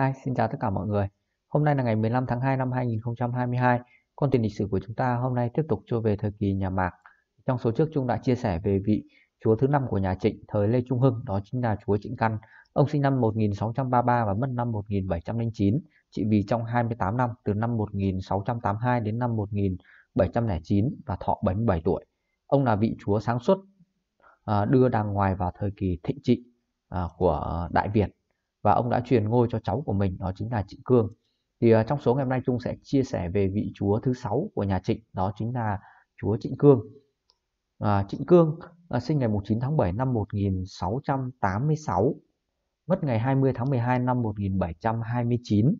Hi, xin chào tất cả mọi người. Hôm nay là ngày 15 tháng 2 năm 2022. Con tiền lịch sử của chúng ta hôm nay tiếp tục trôi về thời kỳ nhà Mạc. Trong số trước chúng đã chia sẻ về vị chúa thứ năm của nhà Trịnh thời Lê Trung Hưng, đó chính là chúa Trịnh Căn. Ông sinh năm 1633 và mất năm 1709, trị vì trong 28 năm từ năm 1682 đến năm 1709 và thọ 77 tuổi. Ông là vị chúa sáng suốt à, đưa đàng ngoài vào thời kỳ thịnh trị à, của Đại Việt và ông đã truyền ngôi cho cháu của mình đó chính là Trịnh Cương. Thì uh, trong số ngày hôm nay Trung sẽ chia sẻ về vị chúa thứ sáu của nhà Trịnh đó chính là chúa Trịnh Cương. À, Trịnh Cương à, sinh ngày 9 tháng 7 năm 1686, mất ngày 20 tháng 12 năm 1729. À,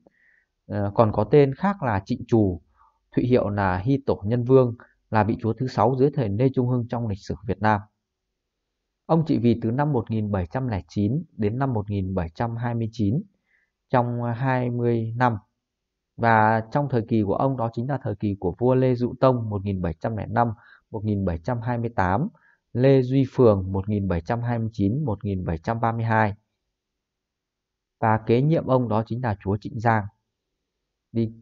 ờ, còn có tên khác là Trịnh Trù, thụy hiệu là Hy Tổ Nhân Vương, là vị chúa thứ sáu dưới thời Lê Trung Hưng trong lịch sử Việt Nam. Ông trị vì từ năm 1709 đến năm 1729 trong 20 ờ, năm. Và trong thời kỳ của ông đó chính là thời kỳ của vua Lê Dụ Tông 1705-1728, Lê Duy Phường 1729-1732. Và kế nhiệm ông đó chính là chúa Trịnh Giang. Đi,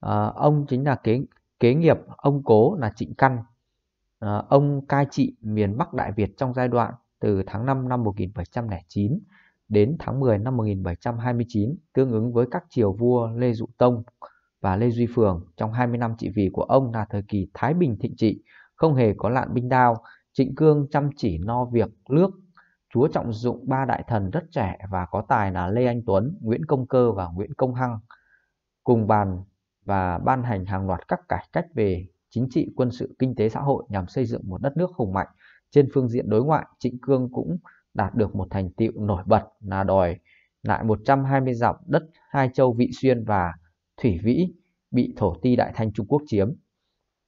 à, ông chính là kế kế nghiệp ông cố là Trịnh Căn. À, ông cai trị miền Bắc Đại Việt trong giai đoạn từ tháng 5 năm 1709 đến tháng 10 năm 1729 tương ứng với các triều vua Lê Dụ Tông và Lê Duy Phường trong 20 năm trị vì của ông là thời kỳ Thái Bình thịnh trị, không hề có nạn binh đao, Trịnh Cương chăm chỉ no việc nước, chúa trọng dụng ba đại thần rất trẻ và có tài là Lê Anh Tuấn, Nguyễn Công Cơ và Nguyễn Công Hăng, cùng bàn và ban hành hàng loạt các cải cách về chính trị, quân sự, kinh tế, xã hội nhằm xây dựng một đất nước hùng mạnh. Trên phương diện đối ngoại, Trịnh Cương cũng đạt được một thành tựu nổi bật là đòi lại 120 dặm đất hai châu Vị Xuyên và Thủy Vĩ bị thổ ti Đại Thanh Trung Quốc chiếm.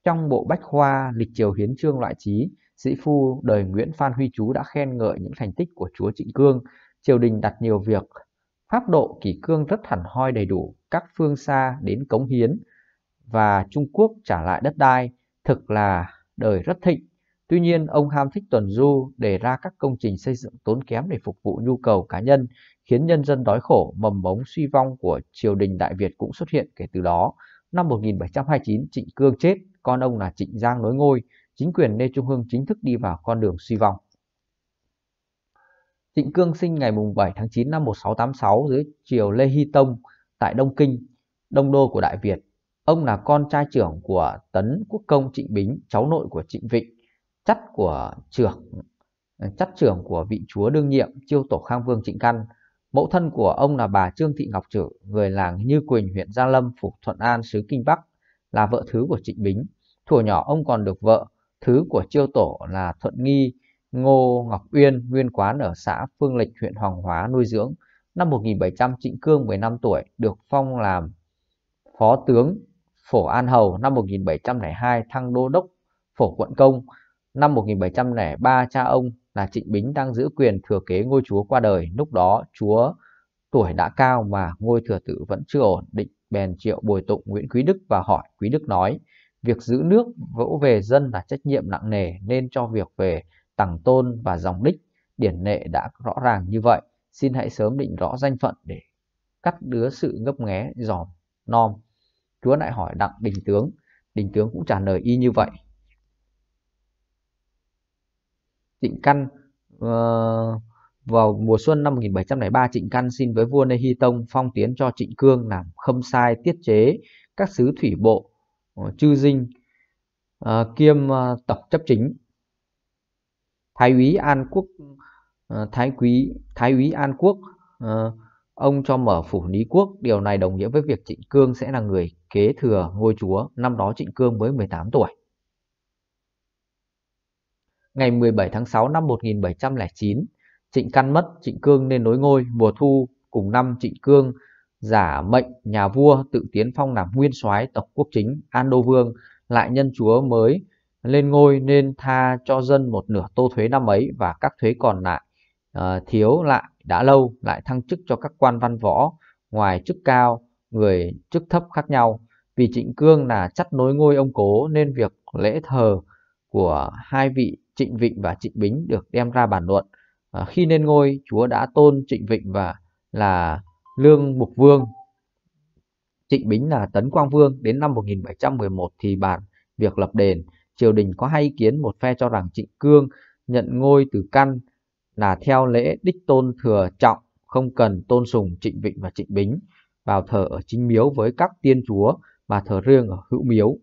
Trong bộ bách khoa lịch triều hiến trương loại trí, sĩ phu đời Nguyễn Phan Huy Chú đã khen ngợi những thành tích của chúa Trịnh Cương. Triều đình đặt nhiều việc, pháp độ kỷ cương rất hẳn hoi đầy đủ, các phương xa đến cống hiến và Trung Quốc trả lại đất đai, thực là đời rất thịnh. Tuy nhiên, ông ham thích tuần du đề ra các công trình xây dựng tốn kém để phục vụ nhu cầu cá nhân, khiến nhân dân đói khổ, mầm mống suy vong của triều đình Đại Việt cũng xuất hiện kể từ đó. Năm 1729, Trịnh Cương chết, con ông là Trịnh Giang nối ngôi, chính quyền Lê Trung Hưng chính thức đi vào con đường suy vong. Trịnh Cương sinh ngày 7 tháng 9 năm 1686 dưới triều Lê Hy Tông tại Đông Kinh, Đông Đô của Đại Việt. Ông là con trai trưởng của Tấn Quốc Công Trịnh Bính, cháu nội của Trịnh Vịnh chất của trưởng chất trưởng của vị chúa đương nhiệm chiêu tổ khang vương trịnh căn mẫu thân của ông là bà trương thị ngọc trử người làng như quỳnh huyện gia lâm phủ thuận an xứ kinh bắc là vợ thứ của trịnh bính thuở nhỏ ông còn được vợ thứ của chiêu tổ là thuận nghi ngô ngọc uyên nguyên quán ở xã phương lịch huyện hoàng hóa nuôi dưỡng năm 1700 trịnh cương 15 tuổi được phong làm phó tướng phổ an hầu năm 1702 thăng đô đốc phổ quận công Năm 1703 cha ông là Trịnh Bính đang giữ quyền thừa kế ngôi chúa qua đời, lúc đó chúa tuổi đã cao mà ngôi thừa tử vẫn chưa ổn định, bèn triệu bồi tụng Nguyễn Quý Đức và hỏi Quý Đức nói, việc giữ nước vỗ về dân là trách nhiệm nặng nề nên cho việc về tằng tôn và dòng đích điển lệ đã rõ ràng như vậy, xin hãy sớm định rõ danh phận để cắt đứa sự ngấp nghé dòm nom. Chúa lại hỏi đặng đình tướng, đình tướng cũng trả lời y như vậy. Trịnh Căn uh, vào mùa xuân năm 1703 Trịnh Căn xin với vua Nê Hy Tông phong tiến cho Trịnh Cương làm khâm sai tiết chế các sứ thủy bộ ờ, chư dinh uh, kiêm uh, tổng chấp chính Thái úy An Quốc uh, Thái quý Thái úy An Quốc uh, ông cho mở phủ Lý Quốc, điều này đồng nghĩa với việc Trịnh Cương sẽ là người kế thừa ngôi chúa, năm đó Trịnh Cương mới 18 tuổi. Ngày 17 tháng 6 năm 1709, Trịnh Căn mất, Trịnh Cương nên nối ngôi. Mùa thu cùng năm Trịnh Cương giả mệnh nhà vua tự tiến phong làm nguyên soái tộc quốc chính An Đô Vương, lại nhân chúa mới lên ngôi nên tha cho dân một nửa tô thuế năm ấy và các thuế còn lại uh, thiếu lại đã lâu lại thăng chức cho các quan văn võ ngoài chức cao người chức thấp khác nhau vì trịnh cương là chắt nối ngôi ông cố nên việc lễ thờ của hai vị Trịnh Vịnh và Trịnh Bính được đem ra bàn luận. À, khi lên ngôi, Chúa đã tôn Trịnh Vịnh và là Lương Mục Vương. Trịnh Bính là Tấn Quang Vương, đến năm 1711 thì bàn việc lập đền. Triều đình có hai ý kiến một phe cho rằng Trịnh Cương nhận ngôi từ căn là theo lễ đích tôn thừa trọng, không cần tôn sùng Trịnh Vịnh và Trịnh Bính vào thờ ở chính miếu với các tiên chúa mà thờ riêng ở hữu miếu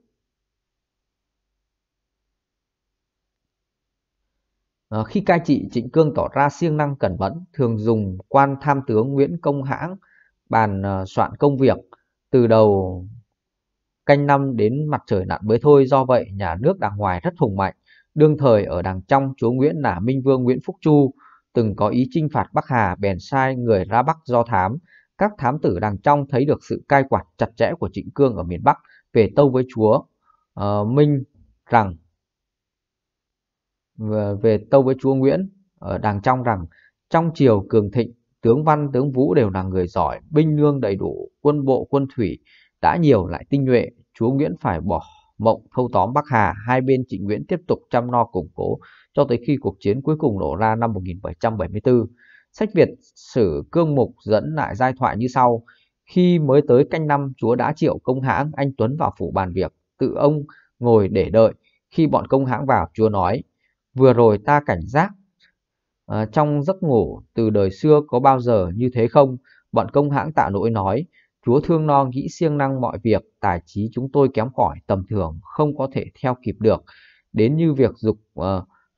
Ờ, khi cai trị, Trịnh Cương tỏ ra siêng năng cẩn mẫn, thường dùng quan tham tướng Nguyễn Công Hãng bàn ờ, soạn công việc từ đầu canh năm đến mặt trời nặn mới thôi. Do vậy, nhà nước đàng ngoài rất hùng mạnh. Đương thời ở đàng trong, chúa Nguyễn là Minh Vương Nguyễn Phúc Chu từng có ý chinh phạt Bắc Hà, bèn sai người ra Bắc do thám. Các thám tử đàng trong thấy được sự cai quản chặt chẽ của Trịnh Cương ở miền Bắc về tâu với chúa uh, Minh rằng về tâu với chúa Nguyễn ở đàng trong rằng trong triều cường thịnh tướng văn tướng vũ đều là người giỏi binh lương đầy đủ quân bộ quân thủy đã nhiều lại tinh nhuệ chúa Nguyễn phải bỏ mộng thâu tóm Bắc Hà hai bên Trịnh Nguyễn tiếp tục chăm lo no củng cố cho tới khi cuộc chiến cuối cùng nổ ra năm 1774 sách Việt sử cương mục dẫn lại giai thoại như sau khi mới tới canh năm chúa đã triệu công hãng anh Tuấn vào phủ bàn việc tự ông ngồi để đợi khi bọn công hãng vào chúa nói vừa rồi ta cảnh giác à, trong giấc ngủ từ đời xưa có bao giờ như thế không bọn công hãng tạ nỗi nói chúa thương no nghĩ siêng năng mọi việc tài trí chúng tôi kém khỏi tầm thường không có thể theo kịp được đến như việc dục uh,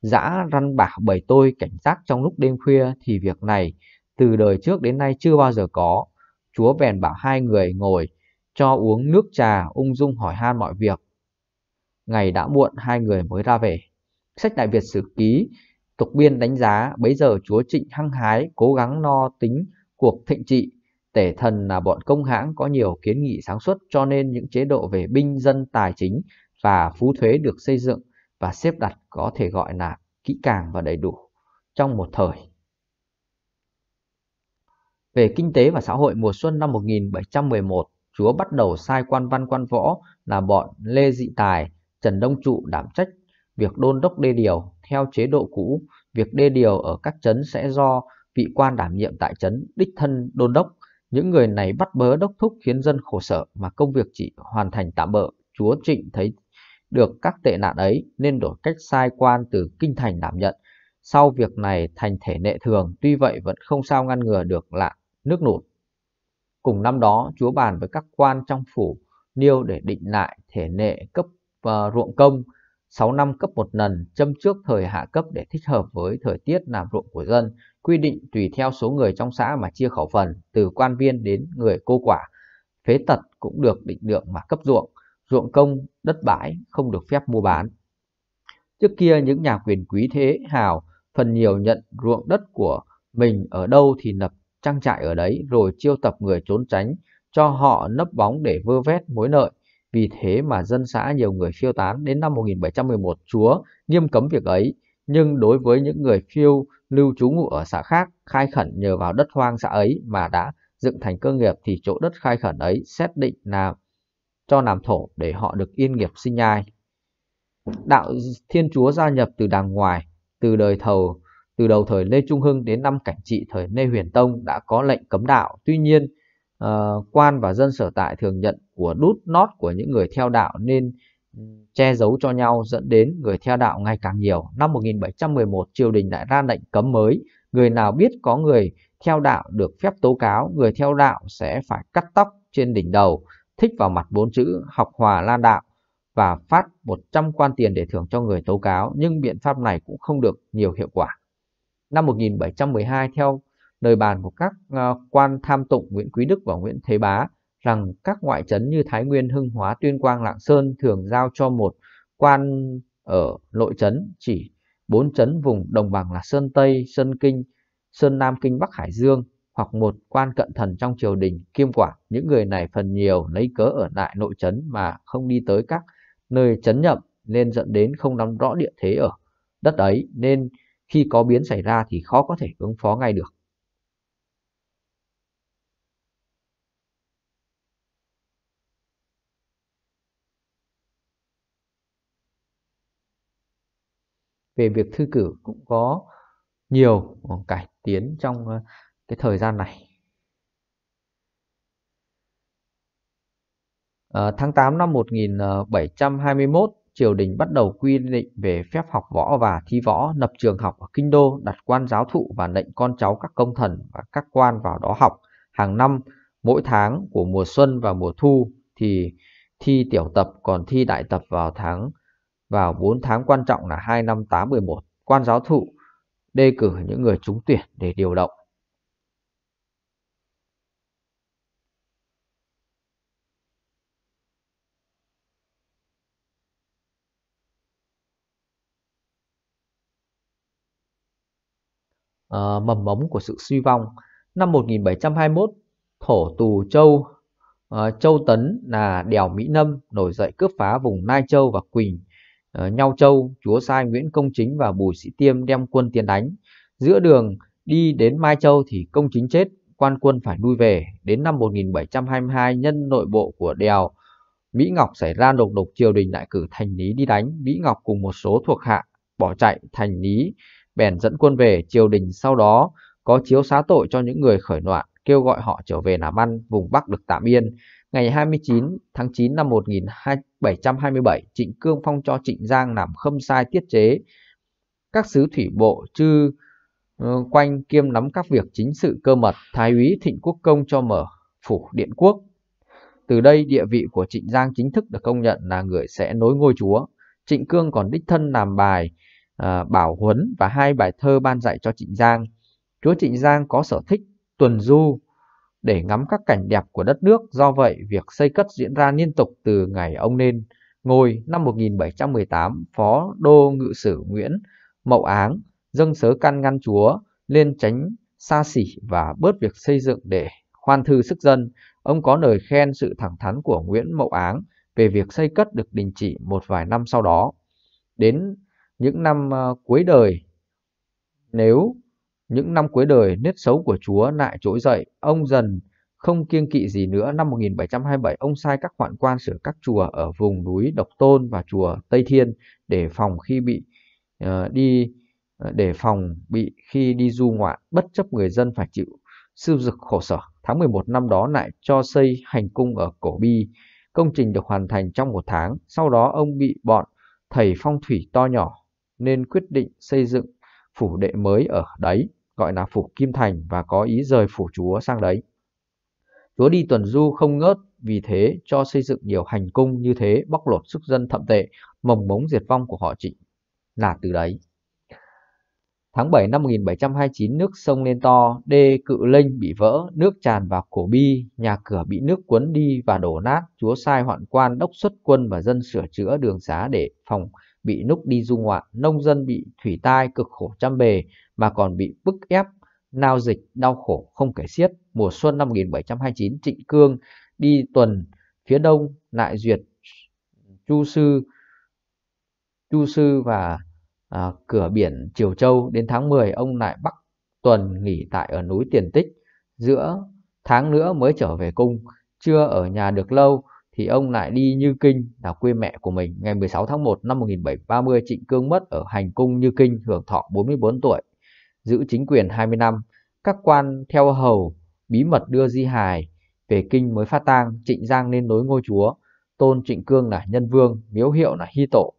dã răn bả bầy tôi cảnh giác trong lúc đêm khuya thì việc này từ đời trước đến nay chưa bao giờ có chúa bèn bảo hai người ngồi cho uống nước trà ung dung hỏi han mọi việc ngày đã muộn hai người mới ra về Sách Đại Việt Sử Ký, Tục Biên đánh giá bấy giờ chúa Trịnh hăng hái cố gắng no tính cuộc thịnh trị. Tể thần là bọn công hãng có nhiều kiến nghị sáng suốt cho nên những chế độ về binh dân tài chính và phú thuế được xây dựng và xếp đặt có thể gọi là kỹ càng và đầy đủ trong một thời. Về kinh tế và xã hội mùa xuân năm 1711, Chúa bắt đầu sai quan văn quan võ là bọn Lê Dị Tài, Trần Đông Trụ đảm trách việc đôn đốc đê điều theo chế độ cũ, việc đê điều ở các trấn sẽ do vị quan đảm nhiệm tại trấn đích thân đôn đốc. Những người này bắt bớ đốc thúc khiến dân khổ sở mà công việc chỉ hoàn thành tạm bỡ. Chúa Trịnh thấy được các tệ nạn ấy nên đổi cách sai quan từ kinh thành đảm nhận. Sau việc này thành thể nệ thường, tuy vậy vẫn không sao ngăn ngừa được lạ nước nụt. Cùng năm đó, Chúa bàn với các quan trong phủ Niêu để định lại thể nệ cấp uh, ruộng công, 6 năm cấp một lần, châm trước thời hạ cấp để thích hợp với thời tiết làm ruộng của dân, quy định tùy theo số người trong xã mà chia khẩu phần, từ quan viên đến người cô quả. Phế tật cũng được định lượng mà cấp ruộng, ruộng công, đất bãi không được phép mua bán. Trước kia những nhà quyền quý thế hào phần nhiều nhận ruộng đất của mình ở đâu thì lập trang trại ở đấy rồi chiêu tập người trốn tránh cho họ nấp bóng để vơ vét mối nợ. Vì thế mà dân xã nhiều người phiêu tán đến năm 1711 chúa nghiêm cấm việc ấy, nhưng đối với những người phiêu lưu trú ngụ ở xã khác khai khẩn nhờ vào đất hoang xã ấy mà đã dựng thành cơ nghiệp thì chỗ đất khai khẩn ấy xét định là cho làm thổ để họ được yên nghiệp sinh nhai. Đạo Thiên Chúa gia nhập từ đàng ngoài, từ đời thầu, từ đầu thời Lê Trung Hưng đến năm Cảnh Trị thời Lê Huyền Tông đã có lệnh cấm đạo. Tuy nhiên, uh, quan và dân sở tại thường nhận của đút nót của những người theo đạo nên ừ, che giấu cho nhau dẫn đến người theo đạo ngày càng nhiều. Năm 1711 triều đình lại ra lệnh cấm mới, người nào biết có người theo đạo được phép tố cáo, người theo đạo sẽ phải cắt tóc trên đỉnh đầu, thích vào mặt bốn chữ học hòa lan đạo và phát 100 quan tiền để thưởng cho người tố cáo, nhưng biện pháp này cũng không được nhiều hiệu quả. Năm 1712 theo nơi bàn của các ờ, quan tham tụng Nguyễn Quý Đức và Nguyễn Thế Bá rằng các ngoại trấn như Thái Nguyên, Hưng Hóa, Tuyên Quang, Lạng Sơn thường giao cho một quan ở nội trấn chỉ bốn trấn vùng đồng bằng là Sơn Tây, Sơn Kinh, Sơn Nam Kinh Bắc Hải Dương hoặc một quan cận thần trong triều đình kiêm quản. Những người này phần nhiều lấy cớ ở lại nội trấn mà không đi tới các nơi trấn nhậm nên dẫn đến không nắm rõ địa thế ở đất ấy nên khi có biến xảy ra thì khó có thể ứng phó ngay được. về việc thư cử cũng có nhiều ờ, cải tiến trong ờ, cái thời gian này. À, tháng 8 năm 1721, triều đình bắt đầu quy định về phép học võ và thi võ, lập trường học ở kinh đô, đặt quan giáo thụ và lệnh con cháu các công thần và các quan vào đó học. Hàng năm, mỗi tháng của mùa xuân và mùa thu thì thi tiểu tập, còn thi đại tập vào tháng vào 4 tháng quan trọng là 2 năm 811, quan giáo thụ đề cử những người trúng tuyển để điều động. Uh, mầm mống của sự suy vong. Năm 1721, thổ tù châu uh, Châu Tấn là đèo Mỹ Nâm nổi dậy cướp phá vùng Nai Châu và Quỳnh Ờ, nhau châu chúa sai nguyễn công chính và bùi sĩ tiêm đem quân tiến đánh giữa đường đi đến mai châu thì công chính chết quan quân phải lui về đến năm 1722 nhân nội bộ của đèo mỹ ngọc xảy ra độc độc triều đình lại cử thành lý đi đánh mỹ ngọc cùng một số thuộc hạ bỏ chạy thành lý bèn dẫn quân về triều đình sau đó có chiếu xá tội cho những người khởi loạn kêu gọi họ trở về làm ăn vùng bắc được tạm yên ngày 29 tháng 9 năm 1200 727 Trịnh Cương phong cho Trịnh Giang làm khâm sai tiết chế các sứ thủy bộ chư ờ, quanh kiêm nắm các việc chính sự cơ mật thái úy Thịnh Quốc Công cho mở phủ Điện Quốc. Từ đây địa vị của Trịnh Giang chính thức được công nhận là người sẽ nối ngôi chúa. Trịnh Cương còn đích thân làm bài à, bảo huấn và hai bài thơ ban dạy cho Trịnh Giang. Chúa Trịnh Giang có sở thích tuần du, để ngắm các cảnh đẹp của đất nước. Do vậy, việc xây cất diễn ra liên tục từ ngày ông nên ngôi năm 1718, Phó Đô Ngự Sử Nguyễn Mậu Áng dâng sớ căn ngăn chúa lên tránh xa xỉ và bớt việc xây dựng để khoan thư sức dân. Ông có lời khen sự thẳng thắn của Nguyễn Mậu Áng về việc xây cất được đình chỉ một vài năm sau đó. Đến những năm ờ, cuối đời, nếu những năm cuối đời, nết xấu của chúa lại trỗi dậy, ông dần không kiêng kỵ gì nữa, năm 1727 ông sai các hoạn quan sửa các chùa ở vùng núi Độc Tôn và chùa Tây Thiên để phòng khi bị uh, đi ờ, để phòng bị khi đi du ngoạn bất chấp người dân phải chịu siêu dực khổ sở. Tháng 11 năm đó lại cho xây hành cung ở Cổ Bi. Công trình được hoàn thành trong một tháng. Sau đó ông bị bọn thầy phong thủy to nhỏ nên quyết định xây dựng phủ đệ mới ở đấy gọi là phủ Kim Thành và có ý rời phủ chúa sang đấy. Chúa đi tuần du không ngớt, vì thế cho xây dựng nhiều hành cung như thế bóc lột sức dân thậm tệ, mồng mống diệt vong của họ trịnh là từ đấy. Tháng 7 năm 1729 nước sông lên to, đê cự linh bị vỡ, nước tràn vào cổ bi, nhà cửa bị nước cuốn đi và đổ nát. Chúa sai hoạn quan đốc xuất quân và dân sửa chữa đường xá để phòng bị núc đi du ngoạn, nông dân bị thủy tai cực khổ trăm bề mà còn bị bức ép, nao dịch, đau khổ không kể xiết. Mùa xuân năm 1729, Trịnh Cương đi tuần phía đông lại duyệt Chu Sư, Chu Sư và à, cửa biển Triều Châu. Đến tháng 10, ông lại bắt tuần nghỉ tại ở núi Tiền Tích, giữa tháng nữa mới trở về cung, chưa ở nhà được lâu thì ông lại đi Như Kinh là quê mẹ của mình. Ngày 16 tháng 1 năm 1730 Trịnh Cương mất ở hành cung Như Kinh hưởng thọ 44 tuổi, giữ chính quyền 20 năm. Các quan theo hầu bí mật đưa di hài về kinh mới phát tang, Trịnh Giang lên nối ngôi chúa, tôn Trịnh Cương là Nhân Vương, miếu hiệu là Hy Tổ.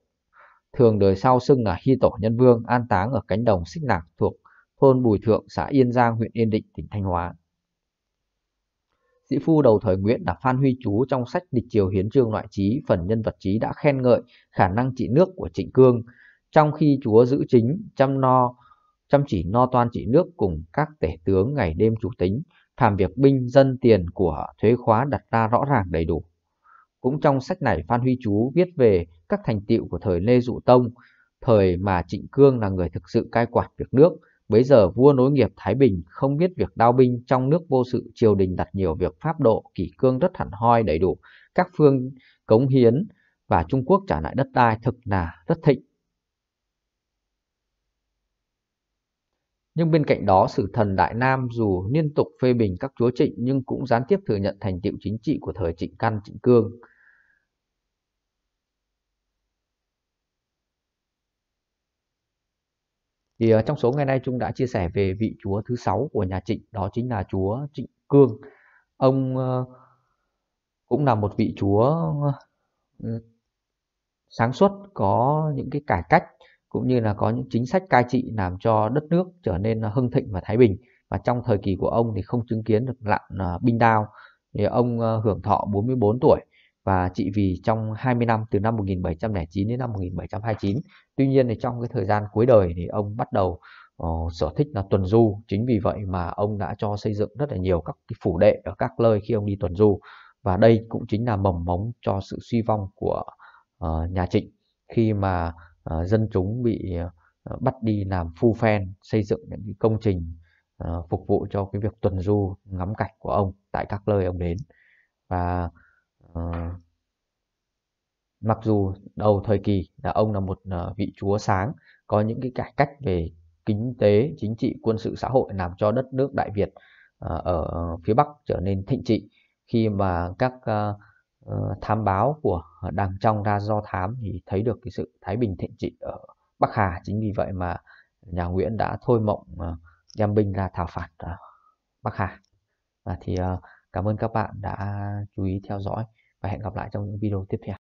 Thường đời sau xưng là Hy Tổ Nhân Vương an táng ở cánh đồng Xích Nạc thuộc thôn Bùi Thượng, xã Yên Giang, huyện Yên Định, tỉnh Thanh Hóa. Sĩ phu đầu thời Nguyễn là Phan Huy Chú trong sách Địch Triều Hiến Trương Loại Chí phần nhân vật chí đã khen ngợi khả năng trị nước của Trịnh Cương, trong khi chúa giữ chính, chăm no, chăm chỉ no toan trị nước cùng các tể tướng ngày đêm chủ tính, phàm việc binh dân tiền của thuế khóa đặt ra rõ ràng đầy đủ. Cũng trong sách này Phan Huy Chú viết về các thành tựu của thời Lê Dụ Tông, thời mà Trịnh Cương là người thực sự cai quản việc nước, Bấy giờ vua nối nghiệp Thái Bình không biết việc đao binh trong nước vô sự triều đình đặt nhiều việc pháp độ kỷ cương rất hẳn hoi đầy đủ, các phương cống hiến và Trung Quốc trả lại đất đai thực là rất thịnh. Nhưng bên cạnh đó, sử thần Đại Nam dù liên tục phê bình các chúa trịnh nhưng cũng gián tiếp thừa nhận thành tựu chính trị của thời Trịnh Căn, Trịnh Cương. thì uh, trong số ngày nay chúng đã chia sẻ về vị chúa thứ sáu của nhà Trịnh đó chính là chúa Trịnh Cương ông uh, cũng là một vị chúa uh, sáng suốt có những cái cải cách cũng như là có những chính sách cai trị làm cho đất nước trở nên hưng thịnh và thái bình và trong thời kỳ của ông thì không chứng kiến được lặn binh đao thì ông hưởng thọ 44 tuổi và trị vì trong 20 năm từ năm 1709 đến năm 1729. Tuy nhiên thì trong cái thời gian cuối đời thì ông bắt đầu uh, sở thích là tuần du. Chính vì vậy mà ông đã cho xây dựng rất là nhiều các cái phủ đệ ở các nơi khi ông đi tuần du. Và đây cũng chính là mầm mống cho sự suy vong của uh, nhà Trịnh khi mà uh, dân chúng bị uh, bắt đi làm phu phen, xây dựng những cái công trình uh, phục vụ cho cái việc tuần du ngắm cảnh của ông tại các nơi ông đến. Và à, mặc dù đầu thời kỳ là ông là một ờ, vị chúa sáng có những cái cải cách về kinh tế chính trị quân sự xã hội làm cho đất nước Đại Việt à, ở phía Bắc trở nên thịnh trị khi mà các à, thám báo của đằng trong ra do thám thì thấy được cái sự thái bình thịnh trị ở Bắc Hà chính vì vậy mà nhà Nguyễn đã thôi mộng đem binh ra thảo phạt Bắc Hà à, thì cảm ơn các bạn đã chú ý theo dõi và hẹn gặp lại trong những video tiếp theo